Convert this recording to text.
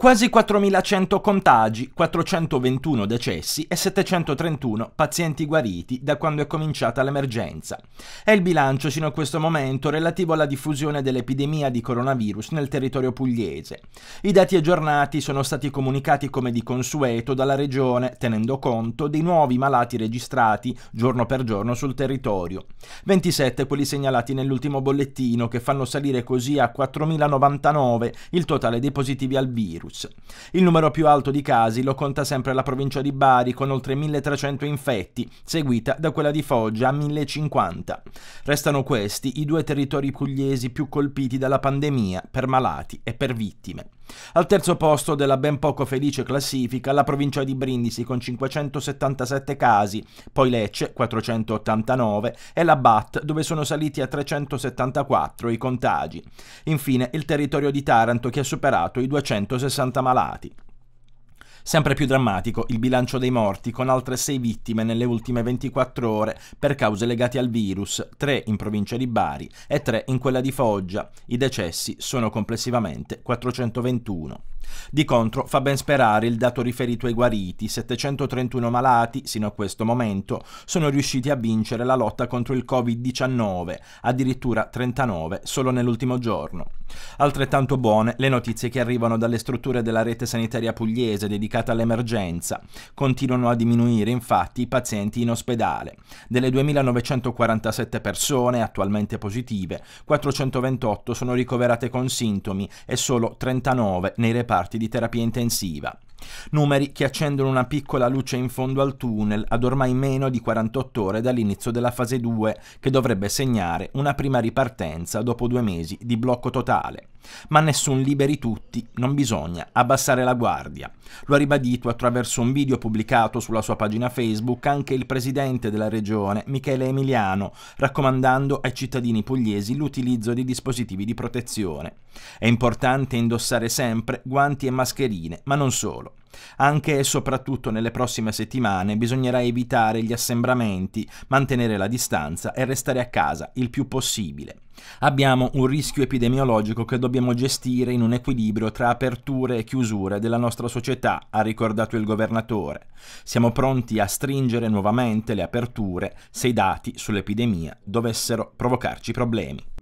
Quasi 4.100 contagi, 421 decessi e 731 pazienti guariti da quando è cominciata l'emergenza. È il bilancio sino a questo momento relativo alla diffusione dell'epidemia di coronavirus nel territorio pugliese. I dati aggiornati sono stati comunicati come di consueto dalla Regione, tenendo conto dei nuovi malati registrati giorno per giorno sul territorio. 27 quelli segnalati nell'ultimo bollettino che fanno salire così a 4.099 il totale dei positivi al virus virus. Il numero più alto di casi lo conta sempre la provincia di Bari con oltre 1300 infetti, seguita da quella di Foggia a 1050. Restano questi i due territori pugliesi più colpiti dalla pandemia per malati e per vittime. Al terzo posto della ben poco felice classifica la provincia di Brindisi con 577 casi, poi Lecce 489 e la BAT dove sono saliti a 374 i contagi. Infine il territorio di Taranto che ha superato i 260 malati. Sempre più drammatico il bilancio dei morti, con altre 6 vittime nelle ultime 24 ore per cause legate al virus, 3 in provincia di Bari e 3 in quella di Foggia. I decessi sono complessivamente 421. Di contro fa ben sperare il dato riferito ai guariti, 731 malati sino a questo momento sono riusciti a vincere la lotta contro il Covid-19, addirittura 39 solo nell'ultimo giorno. Altrettanto buone le notizie che arrivano dalle strutture della rete sanitaria pugliese dedicate dedicata all'emergenza. Continuano a diminuire infatti i pazienti in ospedale. Delle 2.947 persone attualmente positive, 428 sono ricoverate con sintomi e solo 39 nei reparti di terapia intensiva. Numeri che accendono una piccola luce in fondo al tunnel ad ormai meno di 48 ore dall'inizio della fase 2, che dovrebbe segnare una prima ripartenza dopo due mesi di blocco totale. Ma nessun liberi tutti, non bisogna abbassare la guardia. Lo ha ribadito attraverso un video pubblicato sulla sua pagina Facebook anche il presidente della regione, Michele Emiliano, raccomandando ai cittadini pugliesi l'utilizzo di dispositivi di protezione. È importante indossare sempre guanti e mascherine, ma non solo. Anche e soprattutto nelle prossime settimane bisognerà evitare gli assembramenti, mantenere la distanza e restare a casa il più possibile. Abbiamo un rischio epidemiologico che dobbiamo gestire in un equilibrio tra aperture e chiusure della nostra società, ha ricordato il governatore. Siamo pronti a stringere nuovamente le aperture se i dati sull'epidemia dovessero provocarci problemi.